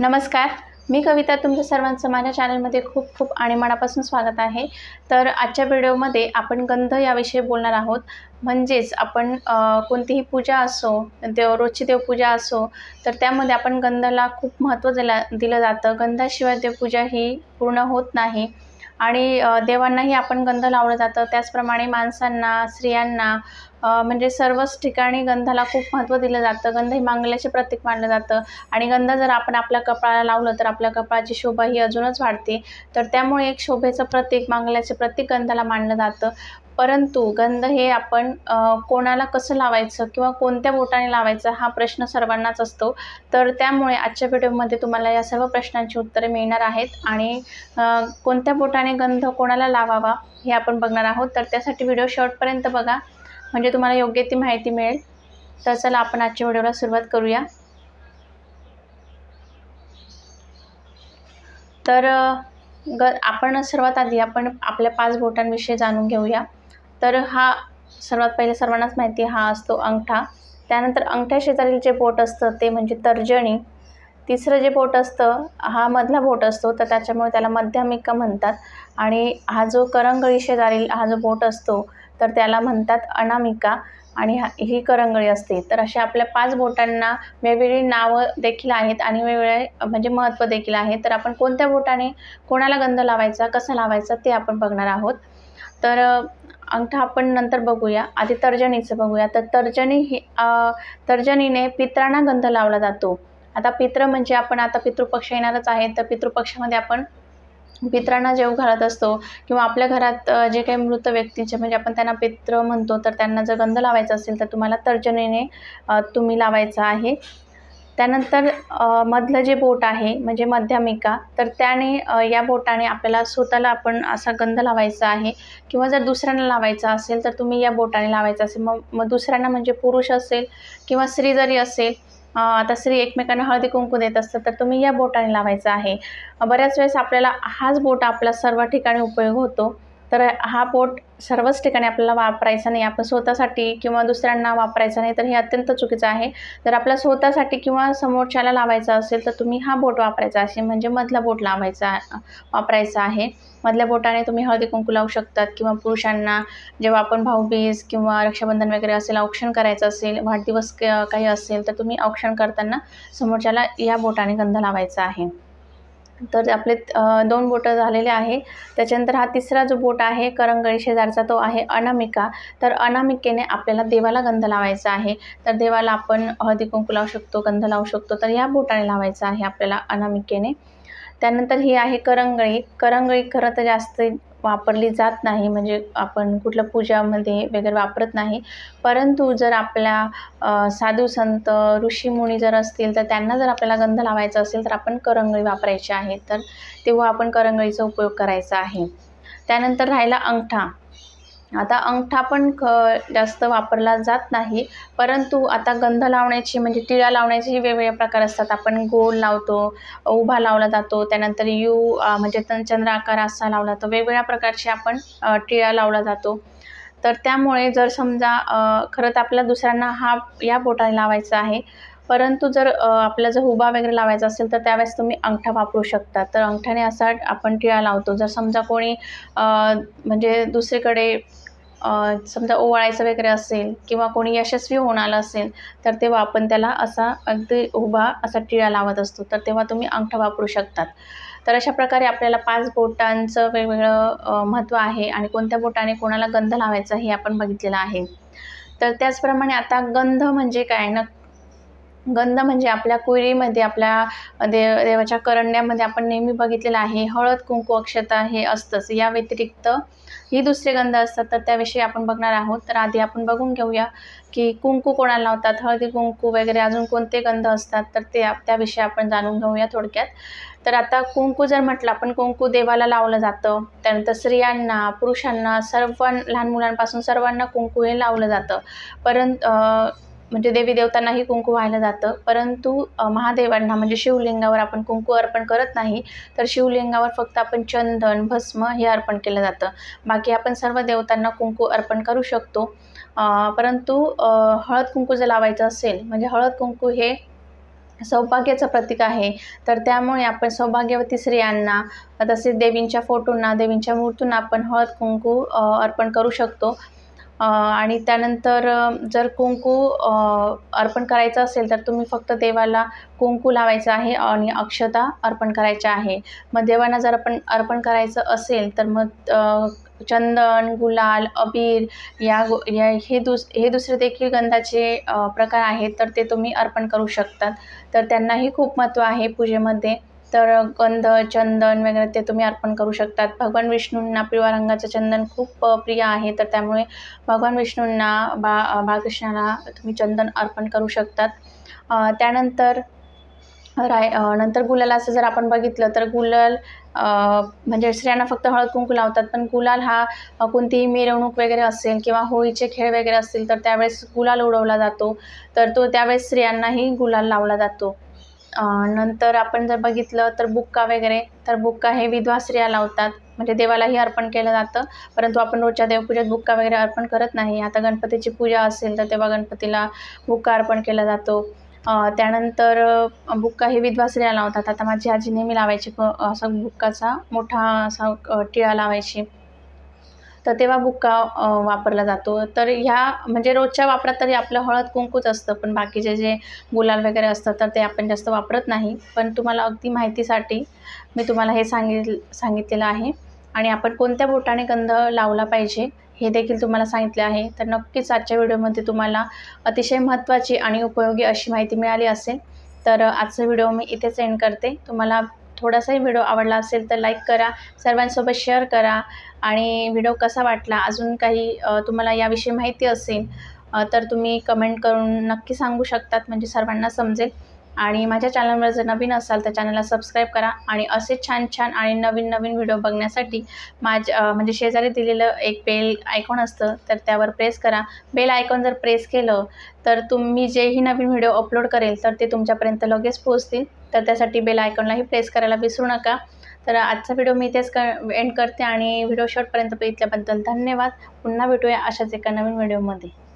नमस्कार मी कविता तुमच्या सर्वांचं माझ्या चॅनलमध्ये खूप खूप आणि मनापासून स्वागत आहे तर आजच्या व्हिडिओमध्ये आपण गंध याविषयी बोलणार आहोत म्हणजेच आपण कोणतीही पूजा असो देव रोजची देवपूजा असो तर त्यामध्ये आपण गंधला खूप महत्त्व दिला दिलं जातं गंधाशिवाय देवपूजा ही पूर्ण होत नाही आणि देवांनाही आपण गंध लावलं जातं त्याचप्रमाणे माणसांना स्त्रियांना म्हणजे सर्वच ठिकाणी गंधाला खूप महत्त्व दिलं जातं गंध हे मांगल्याचे प्रतीक मानलं जातं आणि गंध जर आपण आपल्या कपाळाला लावलं तर आपल्या कपाळाची शोभा ही अजूनच वाढते तर त्यामुळे एक शोभेचं प्रतीक मांगल्याचे प्रतीक गंधाला मानलं जातं परंतु गंध हे आपण कोणाला कसं लावायचं किंवा कोणत्या बोटाने लावायचं हा प्रश्न सर्वांनाच असतो तर त्यामुळे आजच्या व्हिडिओमध्ये तुम्हाला या सर्व प्रश्नांची उत्तरे मिळणार आहेत आणि कोणत्या बोटाने गंध कोणाला लावावा हे आपण बघणार आहोत तर त्यासाठी व्हिडिओ शॉर्टपर्यंत बघा म्हणजे तुम्हाला योग्य ती माहिती मिळेल तर चला आपण आजच्या व्हिडिओला सुरुवात करूया तर ग आपण सर्वात आधी आपण आपल्या पाच बोटांविषयी जाणून घेऊया तर हा सर्वात पहिले सर्वांनाच माहिती हा असतो अंगठा त्यानंतर अंगठ्या शेजारील जे बोट असतं ते म्हणजे तर्जणी तिसरं जे बोट असतं हा मधला बोट असतो तर त्याच्यामुळे त्याला मध्यमिका म्हणतात आणि हा जो करंगळी शेजारील हा जो बोट असतो तर त्याला म्हणतात अनामिका आणि ही करंगळी असते तर अशा आपल्या पाच बोटांना वेगवेगळी नावं देखील आहेत आणि वेगवेगळे म्हणजे महत्त्व देखील आहे तर आपण कोणत्या बोटाने कोणाला गंध लावायचा कसा लावायचा ते आपण बघणार आहोत तर अंगठा आपण नंतर बघूया आधी तर्जनीचं बघूया तर तर्जनी ही तर्जनीने पित्रांना गंध लावला जातो आता पित्र म्हणजे आपण आता पितृपक्ष येणारच आहे तर पितृपक्षामध्ये आपण पित्रांना जेव घालत असतो किंवा आपल्या घरात जे काही मृत व्यक्तीचे म्हणजे आपण त्यांना पित्र म्हणतो तर त्यांना जर गंध लावायचा असेल तर तुम्हाला तर्जनेने तुम्ही लावायचा आहे त्यानंतर मधलं जे बोट आहे म्हणजे मध्यमिका तर त्याने या बोटाने आपल्याला स्वतःला आपण असा गंध लावायचा आहे किंवा जर दुसऱ्यांना लावायचा असेल तर तुम्ही या बोटाने लावायचा असेल मग मग दुसऱ्यांना म्हणजे पुरुष असेल किंवा स्त्री जरी असेल आता स्त्री एकमेकांना हळदी कुंकू देत असतं तर तुम्ही या बोटाने लावायचं आहे बऱ्याच वेळेस आपल्याला हाच बोट आपला सर्व ठिकाणी उपयोग होतो तर हा पोट सर्वच ठिकाणी आपल्याला वापरायचा नाही आपण स्वतःसाठी किंवा दुसऱ्यांना वापरायचा नाही तर हे अत्यंत चुकीचं आहे जर आपल्या स्वतःसाठी किंवा समोरच्याला लावायचा असेल तर तुम्ही हा बोट वापरायचा असेल म्हणजे मधला बोट लावायचा वापरायचा आहे मधल्या बोटाने तुम्ही हळदी कुंकू लावू शकतात किंवा पुरुषांना जेव्हा आपण भाऊबीज किंवा रक्षाबंधन वगैरे असेल औक्षण करायचं असेल वाढदिवस काही असेल तर तुम्ही औक्षण करताना समोरच्याला या बोटाने गंध लावायचा आहे तर आपले दोन बोटं झालेले आहे त्याच्यानंतर हा तिसरा जो बोट आहे करंगळी शेजारचा तो आहे अनामिका तर अनामिकेने आपल्याला देवाला गंध लावायचा आहे तर देवाला आपण हळदी कुंकू लावू शकतो गंध लावू शकतो तर या बोटाने लावायचा आहे आपल्याला अनामिकेने त्यानंतर ही आहे करंगळी करंगळी खरं तर जास्त वापरली जात नाही म्हणजे आपण कुठल्या पूजामध्ये वगैरे वापरत नाही परंतु जर आपल्या साधू संत ऋषीमुनी जर असतील तर त्यांना जर आपल्याला गंध लावायचा असेल तर आपण करंगळी वापरायची आहे तर तेव्हा आपण करंगळीचा उपयोग करायचा आहे त्यानंतर राहिला अंगठा आता अंगठा पण ख जास्त वापरला जात नाही परंतु आता गंध लावण्याची म्हणजे टिळा लावण्याचे वेगवेगळे प्रकार असतात आपण गोल लावतो उभा लावला जातो त्यानंतर यू म्हणजे चंद्र आकार असा लावला जातो वेगवेगळ्या प्रकारचे आपण टिळा लावला जातो तर त्यामुळे जर समजा खरं तर दुसऱ्यांना हा या बोटाने लावायचा आहे परंतु जर आपला जर उभा वगैरे लावायचा असेल तर त्यावेळेस तुम्ही अंगठा वापरू शकता तर अंगठ्याने असा आपण टिळा लावतो जर समजा कोणी म्हणजे दुसरीकडे समजा ओवाळायचं वगैरे असेल किंवा कोणी यशस्वी होणार असेल तर तेव्हा आपण त्याला असा अगदी उभा असा टिळा लावत असतो तर तेव्हा तुम्ही अंगठा वापरू शकतात तर अशा प्रकारे आपल्याला पाच बोटांचं वेगवेगळं महत्त्व आहे आणि कोणत्या बोटाने कोणाला गंध लावायचा हे आपण बघितलेलं आहे तर त्याचप्रमाणे आता गंध म्हणजे काय ना गंध म्हणजे आपल्या कुयरीमध्ये आपल्या देव देवाच्या करंड्यामध्ये आपण नेहमी बघितलेलं आहे हळद कुंकू अक्षता हे असतंच या व्यतिरिक्त ही दुसरे गंध असतात तर त्याविषयी आपण बघणार आहोत तर आधी आपण बघून घेऊया की कुंकू कोणाला लावतात हळदी कुंकू वगैरे अजून कोणते गंध असतात तर ते त्याविषयी आपण जाणून घेऊया थोडक्यात तर आता कुंकू जर म्हटलं आपण कुंकू देवाला लावलं जातं त्यानंतर स्त्रियांना पुरुषांना सर्व लहान मुलांपासून सर्वांना कुंकू हे लावलं जातं परंतु म्हणजे देवी देवतांनाही कुंकू व्हायला जातं परंतु महादेवांना म्हणजे शिवलिंगावर आपण कुंकू अर्पण करत नाही तर शिवलिंगावर फक्त आपण चंदन भस्म हे अर्पण केलं जातं बाकी आपण सर्व देवतांना कुंकू अर्पण करू शकतो परंतु हळद कुंकू जर लावायचं असेल म्हणजे हळद कुंकू हे सौभाग्याचं प्रतीक आहे तर त्यामुळे आपण सौभाग्यवती स्त्रियांना तसेच देवींच्या फोटोंना देवींच्या मूर्तींना आपण हळद कुंकू अर्पण करू शकतो आणि त्यानंतर जर कुंकू अर्पण करायचं असेल तर तुम्ही फक्त देवाला कुंकू लावायचं आहे आणि अक्षता अर्पण करायच्या आहे मग देवांना जर आपण अर्पण करायचं असेल तर मग चंदन गुलाल अबीर या गो या हे दुस हे दुसरे देखील गंधाचे प्रकार आहेत तर ते तुम्ही अर्पण करू शकतात तर त्यांनाही खूप महत्त्व आहे पूजेमध्ये तर गंध चंदन वगैरे ते तुम्ही अर्पण करू शकतात भगवान विष्णूंना पिवळ्या रंगाचं चंदन खूप प्रिय आहे तर त्यामुळे भगवान विष्णूंना बा बाळकृष्णाला तुम्ही चंदन अर्पण करू शकतात त्यानंतर राय नंतर असं जर आपण बघितलं तर गुलाल म्हणजे स्त्रियांना फक्त हळद कुंकू लावतात पण गुलाल हा कोणतीही मिरवणूक वगैरे असेल किंवा होळीचे खेळ वगैरे असतील तर त्यावेळेस गुलाल उडवला जातो तर तो त्यावेळेस स्त्रियांनाही गुलाल लावला जातो नंतर आपण जर बघितलं तर बुक्का वगैरे तर बुक्का हे विधवा स्त्रिया लावतात म्हणजे देवालाही अर्पण केलं जातं परंतु आपण रोजच्या देवपूजेत बुक्का वगैरे अर्पण करत नाही आता गणपतीची पूजा असेल तर तेव्हा गणपतीला बुक्का अर्पण केला जातो त्यानंतर बुक्का हे विधवा स्त्रिया लावतात आता माझी आजी नेहमी लावायची असा बुक्काचा मोठा असा टिळा लावायची तर तेव्हा बुक्का वापरला जातो तर ह्या म्हणजे रोजच्या वापरात तरी आपलं हळद कुंकूच असतं पण बाकीचे जे गुलाल वगैरे असतं तर ते आपण जास्त वापरत नाही पण तुम्हाला अगदी माहितीसाठी मी तुम्हाला हे सांगितलं सांगितलेलं आहे आणि आपण कोणत्या बोटाने गंध लावला पाहिजे हे देखील तुम्हाला सांगितले आहे तर नक्कीच आजच्या व्हिडिओमध्ये तुम्हाला अतिशय महत्त्वाची आणि उपयोगी अशी माहिती मिळाली असेल तर आजचा व्हिडिओ मी इथेच एंड करते तुम्हाला थोडासाही व्हिडिओ आवडला असेल तर लाईक करा सर्वांसोबत शेअर करा आणि व्हिडिओ कसा वाटला अजून काही तुम्हाला याविषयी माहिती असेल तर तुम्ही कमेंट करून नक्की सांगू शकतात म्हणजे सर्वांना समजेल आणि माझ्या चॅनलवर जर नवीन असाल तर चॅनलला सबस्क्राईब करा आणि असे छान छान आणि नवीन नवीन व्हिडिओ बघण्यासाठी माझ्या म्हणजे शेजारी दिलेलं एक बेल आयकॉन असतं तर त्यावर प्रेस करा बेल आयकॉन जर प्रेस केलं तर तुम्ही जेही नवीन व्हिडिओ अपलोड करेल तर ते तुमच्यापर्यंत लगेच पोहोचतील तर त्यासाठी बेल आयकॉनलाही प्रेस करायला विसरू नका तर आजचा व्हिडिओ मी इथेच क एंड करते आणि व्हिडिओ शॉर्टपर्यंत बघितल्याबद्दल धन्यवाद पुन्हा भेटूया अशाच एका नवीन व्हिडिओमध्ये